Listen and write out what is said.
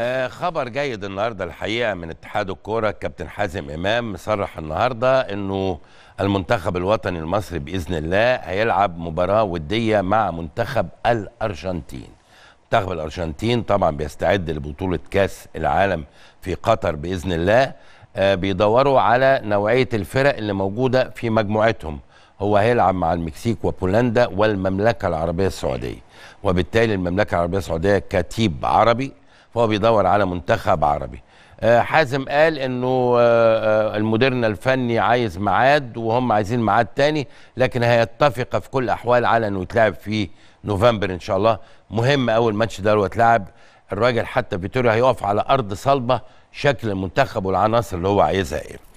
آه، خبر جيد النهارده الحقيقه من اتحاد الكوره كابتن حازم امام صرح النهارده انه المنتخب الوطني المصري باذن الله هيلعب مباراه وديه مع منتخب الارجنتين. منتخب الارجنتين طبعا بيستعد لبطوله كاس العالم في قطر باذن الله آه، بيدوروا على نوعيه الفرق اللي موجوده في مجموعتهم. هو هيلعب مع المكسيك وبولندا والمملكه العربيه السعوديه. وبالتالي المملكه العربيه السعوديه كتيب عربي فهو بيدور على منتخب عربي آه، حازم قال انه آه، آه، المديرنا الفني عايز ميعاد وهم عايزين ميعاد تاني لكن هيتفق في كل الاحوال على انه يتلعب في نوفمبر ان شاء الله مهم اول ماتش ده هو اتلعب الراجل حتى فيتوريا هيقف على ارض صلبه شكل المنتخب والعناصر اللي هو عايزها ايه